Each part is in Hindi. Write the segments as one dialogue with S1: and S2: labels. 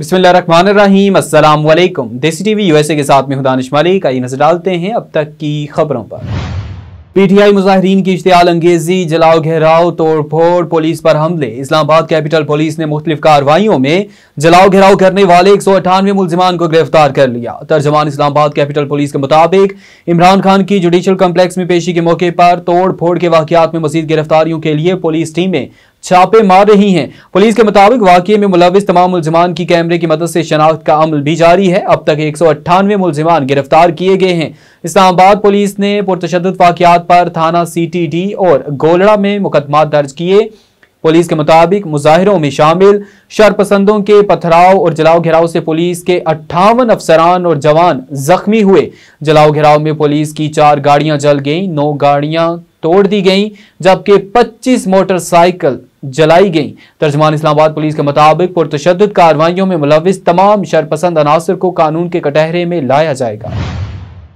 S1: देसी टीवी यूएसए के साथ में हुदानिश आई नजर डालते हैं अब तक की खबरों पर पीटीआई मुजाहरीन की इश्तियाल अंगेजी जलाओ घेराव पुलिस पर हमले इस्लामाबाद कैपिटल पुलिस ने मुख्तलिफ कार्रवाईओं में जलाओ घेराव करने वाले एक सौ अठानवे मुलजमान को गिरफ्तार कर लिया तर्जमान इस्लामाबाद कैपिटल पुलिस के मुताबिक इमरान खान की जुडिशल कम्प्लेक्स में पेशी के मौके पर तोड़ फोड़ के वाकत में मजीद गिरफ्तारियों के लिए पुलिस टीमें छापे मार रही हैं पुलिस के मुताबिक वाक्य में मुलविस तमाम मुलजमान की कैमरे की मदद से शनाख्त का अमल भी जारी है अब तक एक सौ अट्ठानवे मुलजमान गिरफ्तार किए गए हैं इस्लामाबाद पुलिस ने पुरतशद वाकियात पर थाना सी टी डी और गोलड़ा में मुकदमा दर्ज किए पुलिस के मुताबिक मुजाहिरों में शामिल शरपसंदों के पथराव और जलाओ घेराव से पुलिस के अट्ठावन अफसरान और जवान जख्मी हुए जलाओ घेराव में पुलिस की चार गाड़ियां जल गईं नौ गाड़ियां तोड़ दी गईं जबकि 25 मोटरसाइकिल जलाई गई तर्जमान इस्लामाबाद पुलिस के मुताबिक पुरतशद कार्रवाइयों में मुलविस तमाम शरपसंद अनासर को कानून के कटहरे में लाया जाएगा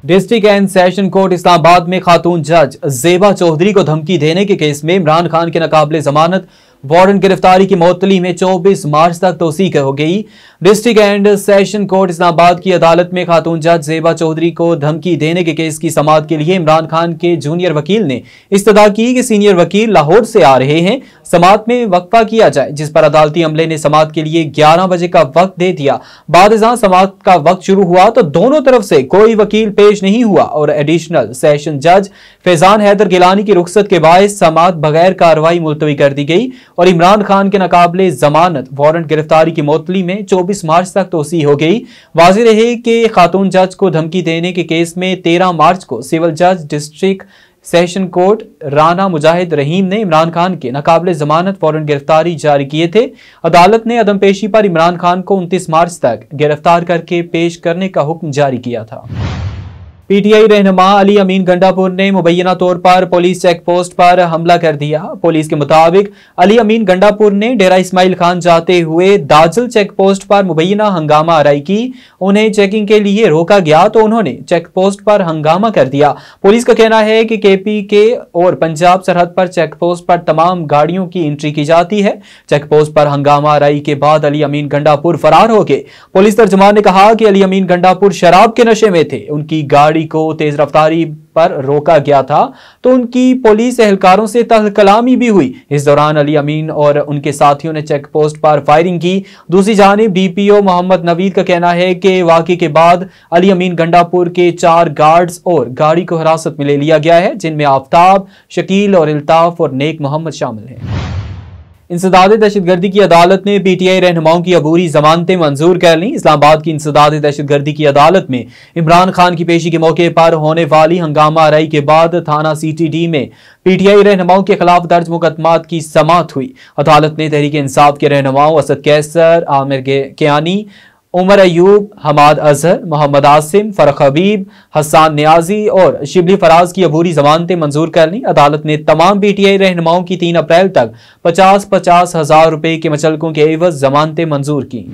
S1: district and session court Islamabad में खातून जज जेबा चौधरी को धमकी देने के केस में इमरान खान के नाकबले जमानत वारंट गिरफ्तारी की मौतली में 24 मार्च तक तोसी हो गई district and session court Islamabad की अदालत में खातून जज जेबा चौधरी को धमकी देने के केस की समाप्त के लिए इमरान खान के जूनियर वकील ने इस्तदा की कि सीनियर वकील लाहौर से आ रहे हैं समात में वक्फा किया जाए जिस पर अदालती अमले ने समात के लिए ग्यारह बजे का वक्त दे दिया बाद समात का वक्त शुरू हुआ तो दोनों तरफ से कोई वकील पेश नहीं हुआ और एडिशनल सेशन जज फैजान हैदर गिलानी की रुख्सत के बायस समात बगैर कार्रवाई मुलतवी कर दी गई और इमरान खान के नाकबले जमानत वारंट गिरफ्तारी की मोतली में 24 मार्च तक तोसी हो गई वाजी रहे कि खातून जज को धमकी देने के केस में 13 मार्च को सिविल जज district session court Rana Mujahid Rahim ने इमरान खान के नाकबले जमानत वारंट गिरफ्तारी जारी किए थे अदालत ने अदम पेशी पर इमरान खान को उनतीस मार्च तक गिरफ्तार करके पेश करने का हुक्म जारी किया था पीटीआई रहनुमा अली अमीन गंडापुर ने मुबैना तौर पर पुलिस चेक पोस्ट पर हमला कर दिया पुलिस के मुताबिक अली अमीन गंडापुर ने डेरा इस्माइल खान जाते हुए दाजल चेक पोस्ट पर मुबैना हंगामा आरई की उन्हें चेकिंग के लिए रोका गया तो उन्होंने चेक पोस्ट पर हंगामा कर दिया पुलिस का कहना है कि केपी के और पंजाब सरहद पर चेक पोस्ट पर तमाम गाड़ियों की एंट्री की जाती है चेक पोस्ट पर हंगामा आरई के बाद अली अमीन गंडापुर फरार हो गए पुलिस तर्जमान ने कहा कि अली अमीन गंडापुर शराब के नशे में थे उनकी गाड़ी गाड़ी को तेज रफ्तारी पर रोका गया था तो उनकी पुलिस एहलकारों से तहकलामी भी हुई इस दौरान अली अमीन और उनके साथियों ने चेक पोस्ट पर फायरिंग की दूसरी जानब ओ मोहम्मद नवीद का कहना है कि वाकई के बाद अली अमीन गंडापुर के चार गार्ड्स और गाड़ी को हिरासत में ले लिया गया है जिनमें आफ्ताब शकील और अल्ताफ और नेक मोहम्मद शामिल हैं इंसदाद दहशतगर्दी की अदालत ने पी टी आई रहनुमाओं की अबूरी जमानतें मंजूर कर लीं इस्लामाबाद की इंसदाद दहशतगर्दी की अदालत में इमरान खान की पेशी के मौके पर होने वाली हंगामा आरई के बाद थाना सी टी डी में पी टी आई रहनुमाओं के खिलाफ दर्ज मुकदमात की समात हुई अदालत ने तहरीक इंसाफ के रहनुमाओं असद कैसर आमिर कियानी के, उमर अयूब हमाद अजहर मोहम्मद आसिम फरख हबीब हसान न्याजी और शिबली फराज की अबूरी जमानतें मंजूर कर लीं अदालत ने तमाम पी टी आई रहनुमाओं की तीन अप्रैल तक पचास पचास हजार रुपये के मचलकों के एवज जमानतें मंजूर की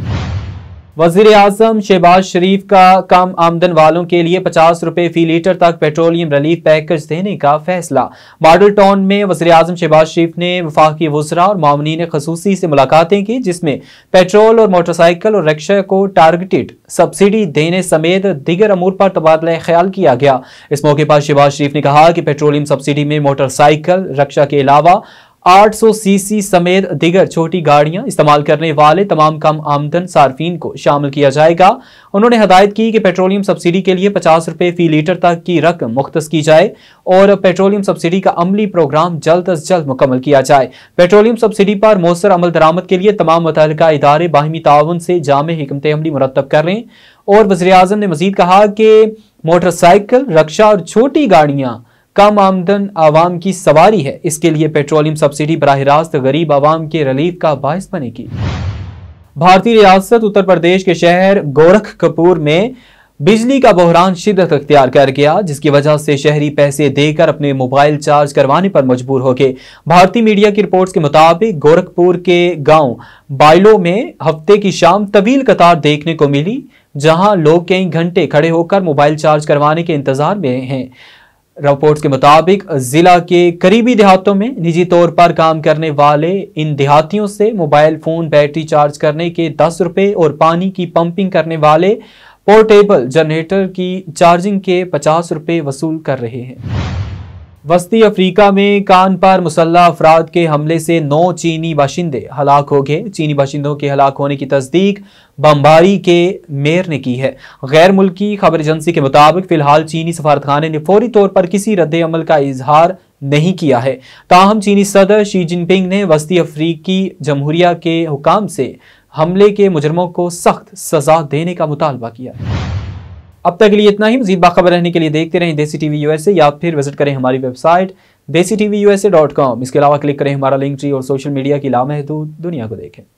S1: वजीर अजम शहबाज शरीफ का कम आमदन वालों के लिए पचास रुपए फी लीटर तक पेट्रोलियम रिलीफ पैकेज देने का फैसला मॉडल टाउन में वजी अजम शहबाज शरीफ ने वफाकी वजरा और ने खसूसी से मुलाकातें की जिसमें पेट्रोल और मोटरसाइकिल और रिक्शा को टारगेटेड सब्सिडी देने समेत दिगर अमूर पर तबादला ख्याल किया गया इस मौके पर शहबाज शरीफ ने कहा कि पेट्रोलियम सब्सिडी में मोटरसाइकिल रक्षा के अलावा 800 सीसी समेत दिगर छोटी गाड़ियां इस्तेमाल करने वाले तमाम कम आमदन सार्फिन को शामिल किया जाएगा उन्होंने हदायत की कि पेट्रोलियम सब्सिडी के लिए पचास रुपये फी लीटर तक की रकम मुख्त की जाए और पेट्रोलियम सब्सिडी का अमली प्रोग्राम जल्द अज जल्द मुकम्मल किया जाए पेट्रोलियम सब्सिडी पर मौसर अमल दरामद के लिए तमाम मुतल इदारे बाहमी ताउन से जाम हमत अमली मुरतब कर और वजी अजम ने मजीद कहा कि मोटरसाइकिल रक्षा और छोटी गाड़ियाँ कम आमदन आवाम की सवारी है इसके लिए पेट्रोलियम सब्सिडी बरह रास्त गरीब आवाम के रिलीफ का बायस बनेगी भारतीय रियासत उत्तर प्रदेश के शहर गोरखपुर में बिजली का बहरान शिदत अख्तियार कर गया जिसकी वजह से शहरी पैसे देकर अपने मोबाइल चार्ज करवाने पर मजबूर हो गए भारतीय मीडिया की रिपोर्ट्स के मुताबिक गोरखपुर के गांव बाइलो में हफ्ते की शाम तवील कतार देखने को मिली जहां लोग कई घंटे खड़े होकर मोबाइल चार्ज करवाने के इंतजार में हैं रिपोर्ट्स के मुताबिक ज़िला के करीबी देहातों में निजी तौर पर काम करने वाले इन देहातियों से मोबाइल फ़ोन बैटरी चार्ज करने के दस रुपये और पानी की पंपिंग करने वाले पोर्टेबल जनरेटर की चार्जिंग के पचास रुपये वसूल कर रहे हैं वस्ती अफ्रीका में कान पर मुसल्ला अफराद के हमले से नौ चीनी बाशिंदे हलाक हो गए चीनी बाशिंदों के हलाक होने की तस्दीक बम्बारी के मेयर ने की है गैर मुल्की खबर एजेंसी के मुताबिक फिलहाल चीनी सफारतखाना ने फौरी तौर पर किसी रद्द अमल का इजहार नहीं किया है ताहम चीनी सदर शी जिनपिंग ने वस्ती अफ्रीकी जमहूरिया के हुकाम से हमले के मुजरमों को सख्त सजा देने का मुतालबा किया है अब तक के लिए इतना ही मजीद बाखबर रहने के लिए देखते रहें देसी टीवी यूएसए या फिर विजिट करें हमारी website Desi T V U S A dot com इसके अलावा क्लिक करें हमारा लिंक ट्री और सोशल मीडिया की लामहदूद दुनिया को देखें